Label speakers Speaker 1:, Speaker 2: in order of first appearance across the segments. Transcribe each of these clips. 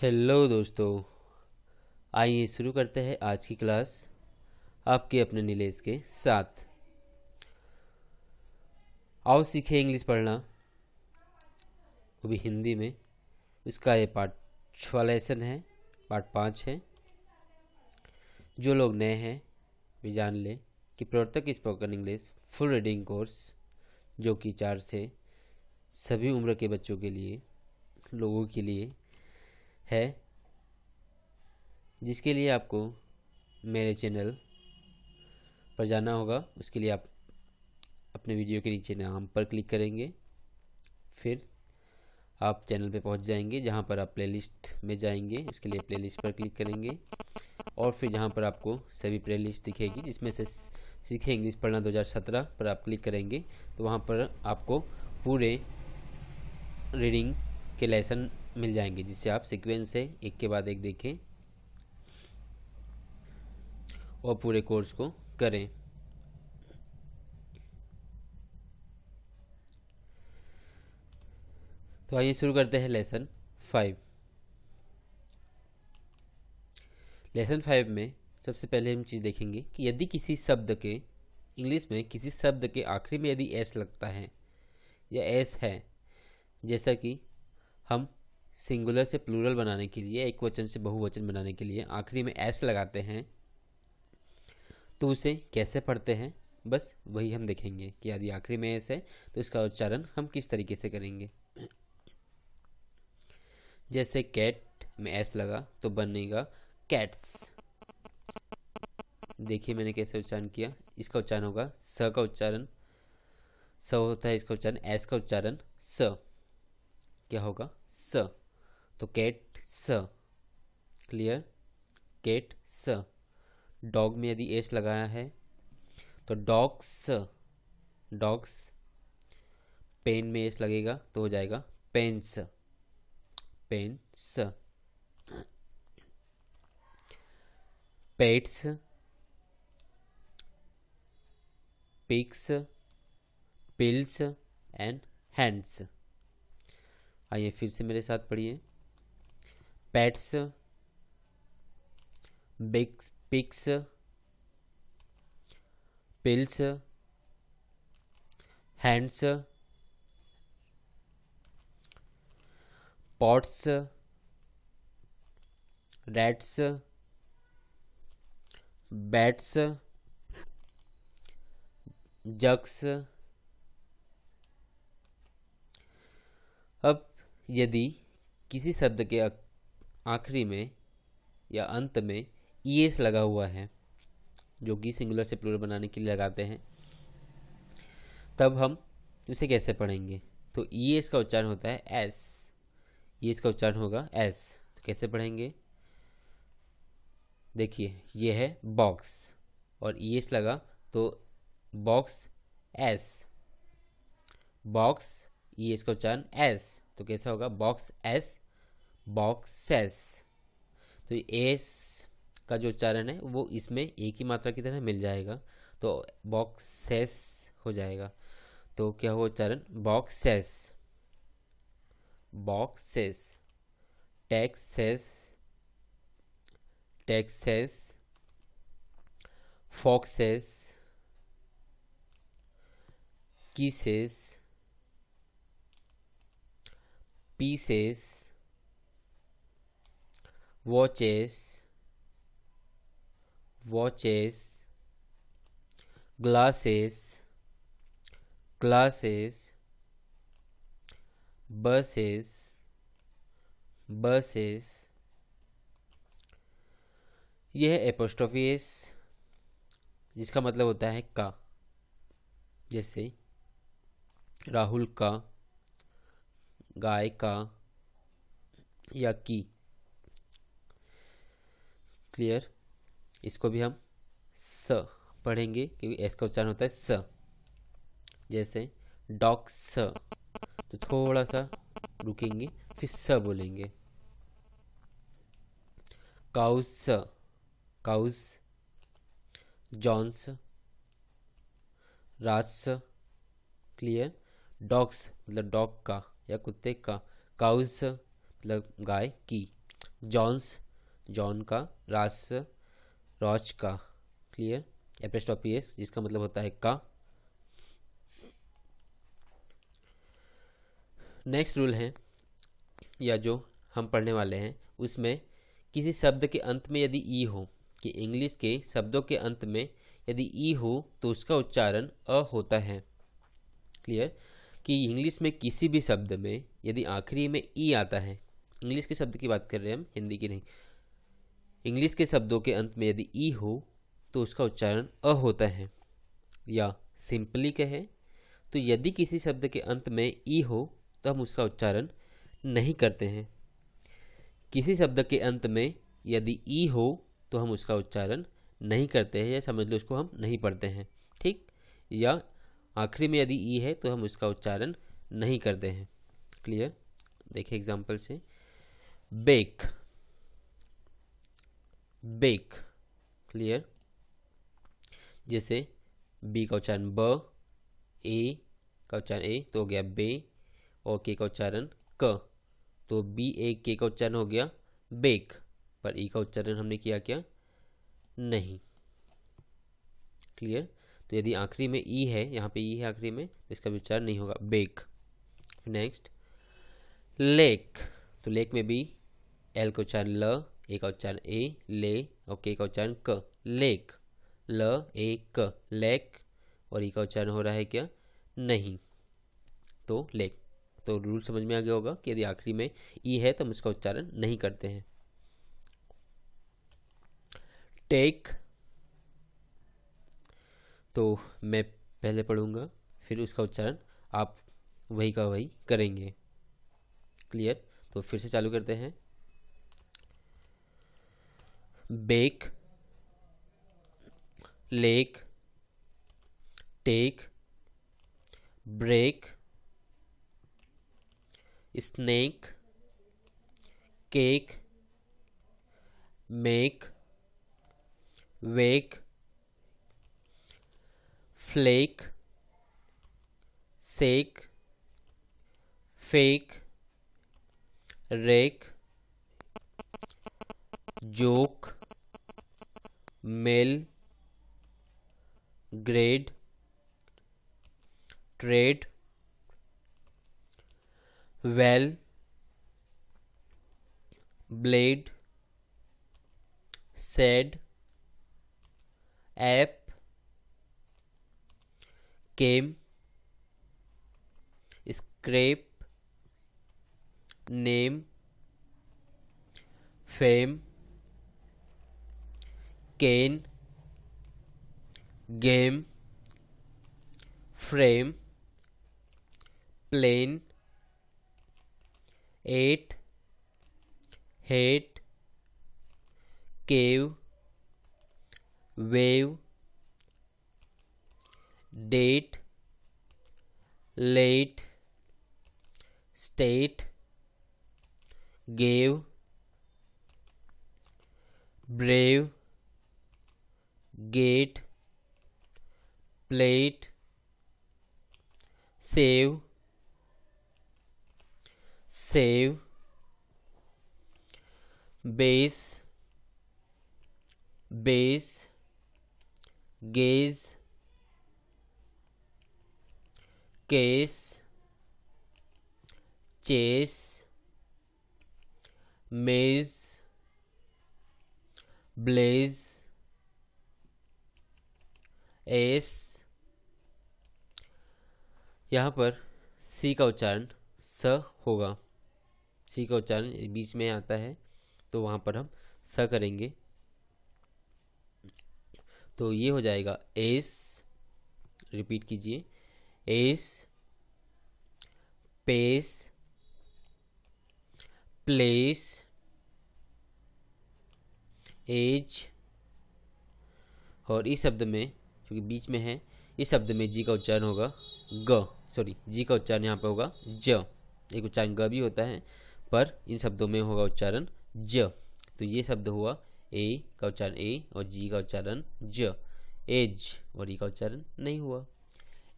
Speaker 1: hello दोस्तों आइए शुरू करते हैं आज की क्लास आपके अपने नीलेष के साथ आओ सीखे इंग्लिश पढ़ना वो भी हिंदी में उसका ये पार्ट छः लेसन है पार्ट पाँच है जो लोग नए हैं भी जान लें कि प्रवर्तक spoken English full reading course जो कि चार से सभी उम्र के बच्चों के लिए लोगों के लिए है जिसके लिए आपको मेरे चैनल पर जाना होगा उसके लिए आप अपने वीडियो के नीचे नाम पर क्लिक करेंगे फिर आप चैनल पे पहुंच जाएंगे जहां पर आप प्लेलिस्ट में जाएंगे उसके लिए प्लेलिस्ट पर क्लिक करेंगे और फिर जहां पर आपको सभी प्लेलिस्ट दिखेगी जिसमें से सीखे इंग्लिश पढ़ना 2017 पर आप क्लिक करेंगे तो वहां पर आपको पूरे रीडिंग के लेसन मिल जाएंगे जिससे आप सिक्वेंस से एक के बाद एक देखें और पूरे कोर्स को करें तो आइए शुरू करते हैं लेसन फाइव लेसन फाइव में सबसे पहले हम चीज़ देखेंगे कि यदि किसी शब्द के इंग्लिश में किसी शब्द के आखिरी में यदि एस लगता है या एस है जैसा कि हम सिंगुलर से प्लूरल बनाने के लिए एक वचन से बहुवचन बनाने के लिए आखिरी में एस लगाते हैं तो उसे कैसे पढ़ते हैं बस वही हम देखेंगे कि यदि आखिरी में एस है तो इसका उच्चारण हम किस तरीके से करेंगे जैसे कैट में एस लगा तो बनेगा कैट्स देखिए मैंने कैसे उच्चारण किया इसका उच्चारण होगा स का उच्चारण स होता है इसका उच्चारण एस का उच्चारण स क्या होगा स तो कैट स क्लियर कैट स डॉग में यदि एस लगाया है तो डॉग्स डॉग्स पेन में एस लगेगा तो हो जाएगा पेन स pets picks pills and hands आइए फिर से मेरे साथ पढ़िए पैट्स बिक्स picks pills hands pots rats bats jugs अब यदि किसी शब्द के आखिरी में या अंत में ई एस लगा हुआ है जो कि सिंगुलर से प्लूरल बनाने के लिए लगाते हैं तब हम इसे कैसे पढ़ेंगे तो ई एस का उच्चारण होता है एस ई एस का उच्चारण होगा एस तो कैसे पढ़ेंगे देखिए ये है बॉक्स और ई एस लगा तो box S box E S का उच्चारण एस तो कैसा होगा बॉक्स एस बॉक्सेस तो एस का जो उच्चारण है वो इसमें एक ही मात्रा की तरह मिल जाएगा तो बॉक्सेस हो जाएगा तो क्या हुआ उच्चारण boxes boxes taxes taxes foxes kisses pieces watches watches glasses glasses buses buses यह है एपोस्टोफीस जिसका मतलब होता है का जैसे राहुल का गाय का या की क्लियर इसको भी हम स पढ़ेंगे क्योंकि एस का उच्चारण होता है स जैसे डॉक स तो थोड़ा सा रुकेंगे फिर स बोलेंगे काउस काउस जॉन्स रास क्लियर डॉग्स मतलब डॉग का या कुत्ते का काउस मतलब गाय की जॉन्स जॉन का रास रॉच का क्लियर एप्रेस्टॉपियस जिसका मतलब होता है का नेक्स्ट रूल है या जो हम पढ़ने वाले हैं उसमें किसी शब्द के अंत में यदि ई e हो कि इंग्लिश के शब्दों के अंत में यदि ई e हो तो उसका उच्चारण अ होता है क्लियर कि इंग्लिश में किसी भी शब्द में यदि आखिरी में ई e आता है इंग्लिश के शब्द की बात कर रहे हैं हम हिंदी की नहीं इंग्लिश के शब्दों के अंत में यदि ई हो तो उसका उच्चारण अ होता है या सिंपली कहें तो यदि किसी शब्द के अंत में ई हो तो हम उसका उच्चारण नहीं करते हैं किसी शब्द के अंत में यदि ई हो तो हम उसका उच्चारण नहीं करते हैं या समझ लो उसको हम नहीं पढ़ते हैं ठीक या आखिरी में यदि ई है तो हम उसका उच्चारण नहीं करते हैं क्लियर देखिए एग्जाम्पल से बेक बेक क्लियर जैसे बी का उच्चारण ब ए का उच्चारण ए तो हो गया बे और के का उच्चारण क तो बी ए के का उच्चारण हो गया बेक पर ई e का उच्चारण हमने किया क्या नहीं क्लियर तो यदि आखिरी में ई e है यहाँ पे ई e है आखिरी में तो इसका भी उच्चारण नहीं होगा बेक नेक्स्ट लेक तो लेक में भी एल का उच्चारण ल एक का उच्चारण ए ले और के का उच्चारण क लेक ल ए क लेक और ई का उच्चारण हो रहा है क्या नहीं तो लेक तो रूल समझ में आ गया होगा कि यदि आखिरी में ई है तो हम उसका उच्चारण नहीं करते हैं टेक तो मैं पहले पढ़ूंगा फिर उसका उच्चारण आप वही का वही करेंगे क्लियर तो फिर से चालू करते हैं bake lake take break snake cake make wake flake sake fake rake joke male grade trade well blade said app came scrape name fame game frame plane eight hate cave wave date late state gave brave gate plate save save base base gaze case chase maze blaze S यहाँ पर सी का उच्चारण स होगा सी का उच्चारण बीच में आता है तो वहाँ पर हम स करेंगे तो ये हो जाएगा एस रिपीट कीजिए एस पेस प्लेस एज और इस शब्द में क्योंकि बीच में है इस शब्द में जी का उच्चारण होगा ग सॉरी जी का उच्चारण यहाँ पर होगा ज एक उच्चारण ग भी होता है पर इन शब्दों में होगा उच्चारण ज तो ये शब्द हुआ ए का उच्चारण ए और जी का उच्चारण ज एज और ई का उच्चारण नहीं हुआ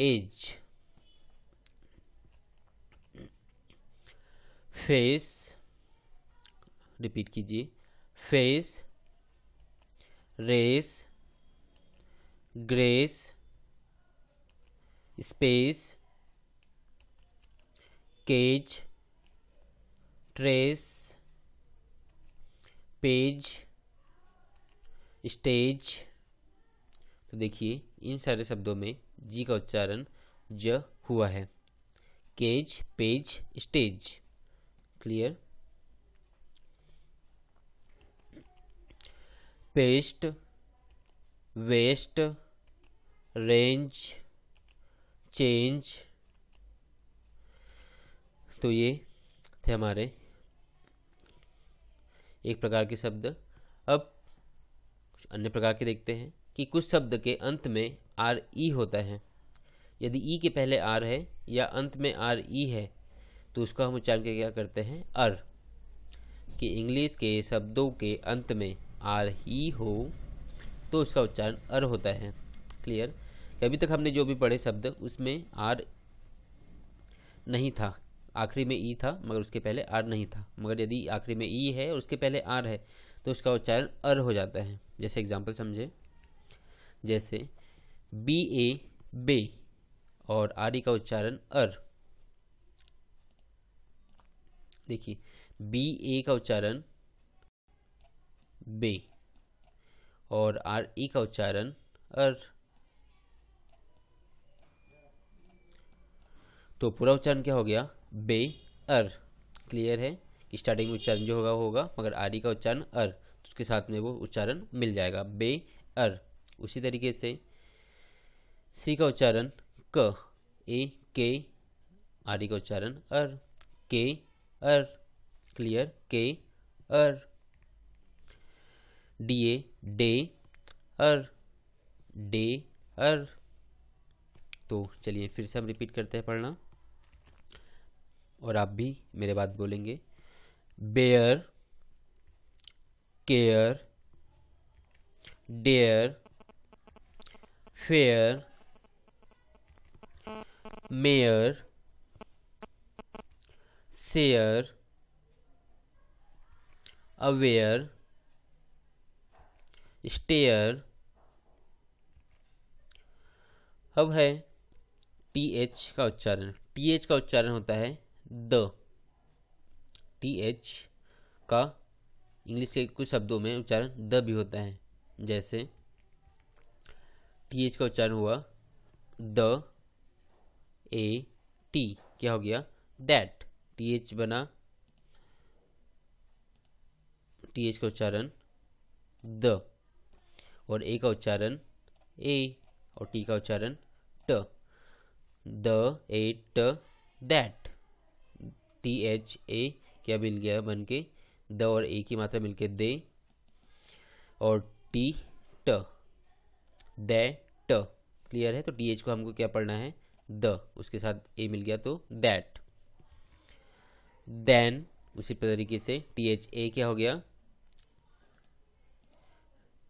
Speaker 1: एज फेस रिपीट कीजिए face race grace space cage trace page stage तो देखिए इन सारे शब्दों में जी का उच्चारण ज हुआ है cage page stage clear paste waste range change तो ये थे हमारे एक प्रकार के शब्द अब अन्य प्रकार के देखते हैं कि कुछ शब्द के अंत में आर ई होता है यदि ई के पहले आर है या अंत में आर ई है तो उसका हम उच्चारण क्या करते हैं अर कि इंग्लिश के शब्दों के अंत में आर ई हो तो उसका उच्चारण अर होता है क्लियर अभी तक हमने जो भी पढ़े शब्द उसमें आर नहीं था आखिरी में ई था मगर उसके पहले आर नहीं था मगर यदि आखिरी में ई है और उसके पहले आर है तो उसका उच्चारण अर हो जाता है जैसे एग्जाम्पल समझे जैसे बी ए बे और आर ई का उच्चारण अर देखिए बी ए का उच्चारण बे और आर ई का उच्चारण अर तो पूरा उच्चारण क्या हो गया बे अर क्लियर है कि स्टार्टिंग में उच्चारण जो होगा होगा मगर आर ई का उच्चारण अर तो उसके साथ में वो उच्चारण मिल जाएगा बे अर उसी तरीके से सी का उच्चारण क ए के आर ई का उच्चारण अर के R clear K R D A day R day R तो चलिए फिर से हम रिपीट करते हैं पढ़ना और आप भी मेरे बात बोलेंगे bare care dare fare mare सेयर अवेयर स्टेयर अब है टी एच का उच्चारण टी एच का उच्चारण होता है द टी एच का इंग्लिश के कुछ शब्दों में उच्चारण द भी होता है जैसे टी एच का उच्चारण हुआ द ए टी क्या हो गया दैट टी एच बना टी एच का उच्चारण द और ए का उच्चारण ए और टी का उच्चारण ट द ए ट दैट टी एच ए क्या मिल गया बन के द और ए की मात्रा मिलके दे और टी ट दे ट क्लियर है तो टी एच को हमको क्या पढ़ना है द उसके साथ ए मिल गया तो दैट देन उसी तरीके से टी एच ए क्या हो गया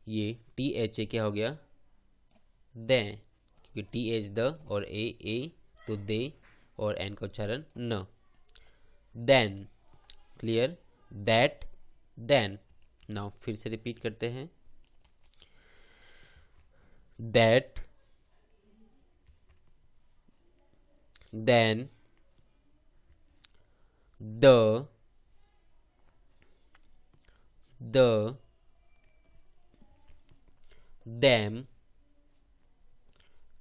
Speaker 1: ये टी एच ए क्या हो गया दे क्योंकि टी एच द और ए ए तो दे और एन का उच्चारण न then clear that then now फिर से रिपीट करते हैं that then the them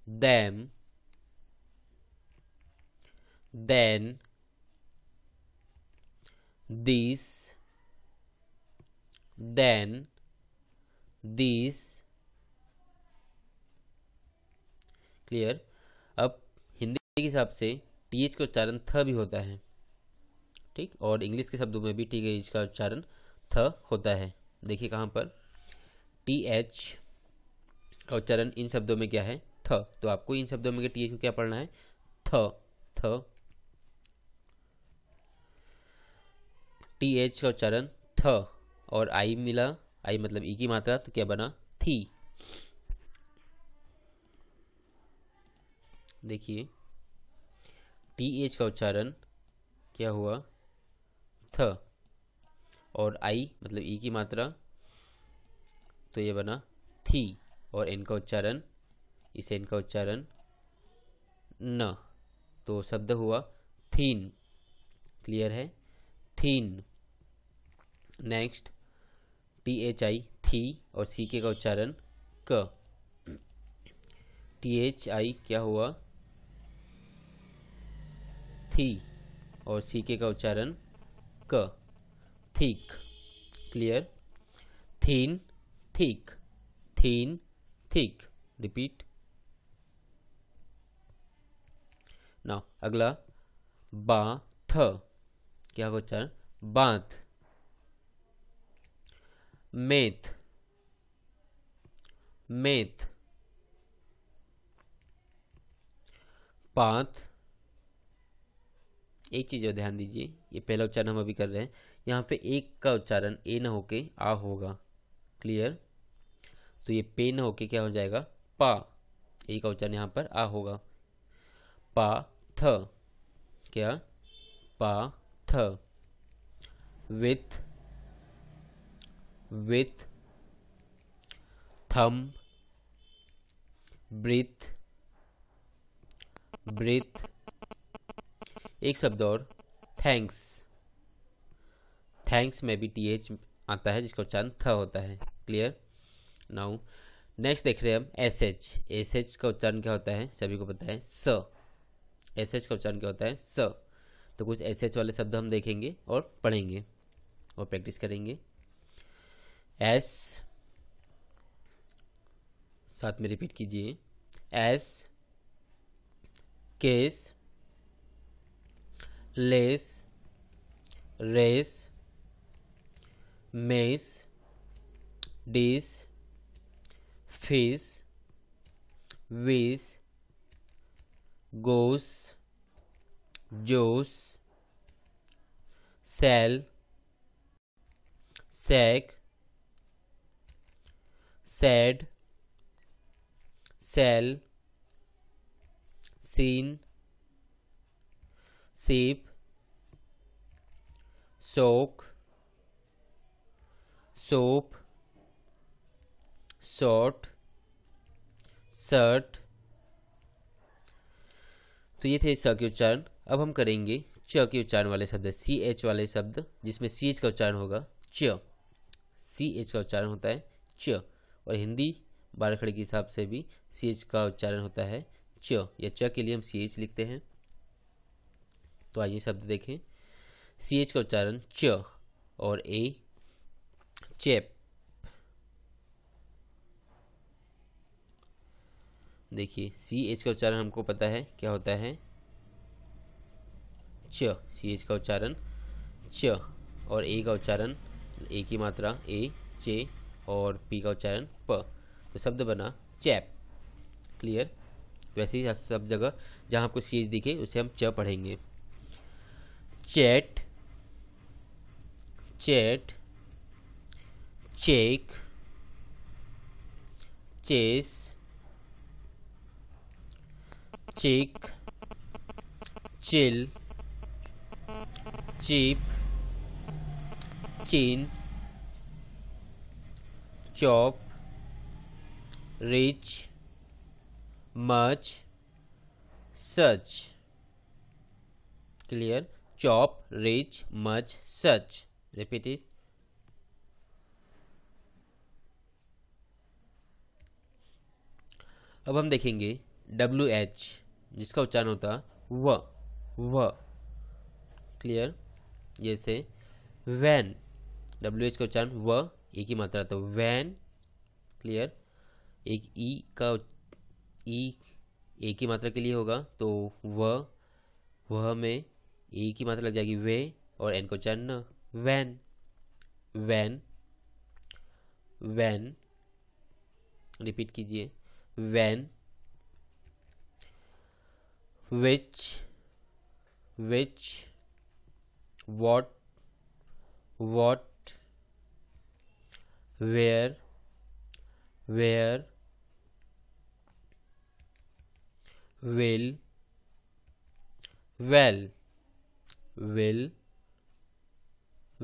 Speaker 1: them then this then this clear अब हिंदी के हिसाब से टी एच का उच्चारण थ भी होता है ठीक और इंग्लिश के शब्दों में भी टी एच का उच्चारण थ होता है देखिए कहाँ पर टी एच उच्चारण इन शब्दों में क्या है थ तो आपको इन शब्दों में टीएच एच क्या पढ़ना है थ थ टी एच का उच्चारण थ और आई मिला आई मतलब ई e की मात्रा तो क्या बना थी देखिए टी एच का उच्चारण क्या हुआ थ और आई मतलब ई e की मात्रा तो ये बना थी और इनका उच्चारण इसे इनका उच्चारण न तो शब्द हुआ थीन क्लियर है thin next T H I थी और सी के का उच्चारण क टी एच आई क्या हुआ थी और सी के का उच्चारण क thick clear thin thick thin thick repeat now अगला बा थ क्या उच्चारण बाथ मेथ मेथ पाथ एक चीज़ और ध्यान दीजिए ये पहला उच्चारण हम अभी कर रहे हैं यहां पे एक का उच्चारण ए ना होके आ होगा क्लियर तो ये पेन होके क्या हो जाएगा पा एक का उच्चारण यहाँ पर आ होगा पा थ क्या पा थ with with thumb breath breath एक शब्द और थैंक्स थैंक्स में भी टी एच आता है जिसका उच्चारण थ होता है क्लियर नाउ नेक्स्ट देख रहे हैं हम एस एच एस एच का उच्चारण क्या होता है सभी को पता है स एस एच का उच्चारण क्या होता है स तो कुछ एस एच वाले शब्द हम देखेंगे और पढ़ेंगे और प्रैक्टिस करेंगे एस साथ में रिपीट कीजिए S case less race mess डिस With, with, goes goes sell, sack said sell, seen sip, soak soap sort sort तो ये थे स के उच्चारण अब हम करेंगे च के उच्चारण वाले शब्द सी एच वाले शब्द जिसमें सी एच का उच्चारण होगा च सी एच का उच्चारण होता है च और हिंदी बारखड़ी के हिसाब से भी सी एच का उच्चारण होता है च या च के लिए हम सी एच लिखते हैं तो आइए शब्द देखें सी एच का उच्चारण च और ए चेप देखिए सी एच का उच्चारण हमको पता है क्या होता है च सी एच का उच्चारण च और ए का उच्चारण ए की मात्रा ए चे और पी का उच्चारण प तो शब्द बना चैप क्लियर वैसे ही सब जगह जहाँ आपको सी एच दिखे उसे हम च पढ़ेंगे chat chat check chess chick chill cheap chin chop rich much such clear chop rich much such repeat it अब हम देखेंगे डब्ल्यू एच जिसका उच्चारण होता है व व क्लियर जैसे वैन डब्ल्यू एच का उच्चारण व एक ही मात्रा तो वैन क्लियर एक ई e का ई e एक ही मात्रा के लिए होगा तो व वह में एक की मात्रा लग जाएगी वे और एन का उच्चारण वैन वैन वैन रिपीट कीजिए when which which what what where where will well will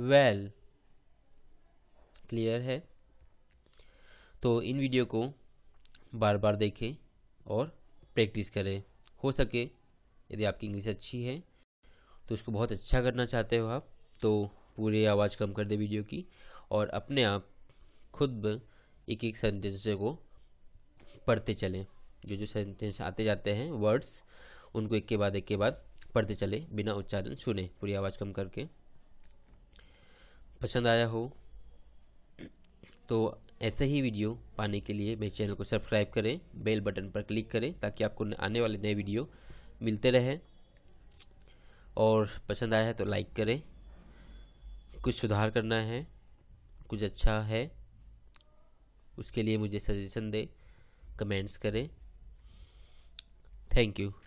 Speaker 1: well clear है तो इन वीडियो को बार बार देखें और प्रैक्टिस करें हो सके यदि आपकी इंग्लिश अच्छी है तो उसको बहुत अच्छा करना चाहते हो आप तो पूरी आवाज़ कम कर दे वीडियो की और अपने आप खुद एक एक सेंटेंस को पढ़ते चलें जो जो सेंटेंस आते जाते हैं वर्ड्स उनको एक के बाद एक के बाद पढ़ते चले बिना उच्चारण सुने पूरी आवाज़ कम करके पसंद आया हो तो ऐसे ही वीडियो पाने के लिए मेरे चैनल को सब्सक्राइब करें बेल बटन पर क्लिक करें ताकि आपको आने वाले नए वीडियो मिलते रहें और पसंद आया है तो लाइक करें कुछ सुधार करना है कुछ अच्छा है उसके लिए मुझे सजेशन दें कमेंट्स करें थैंक यू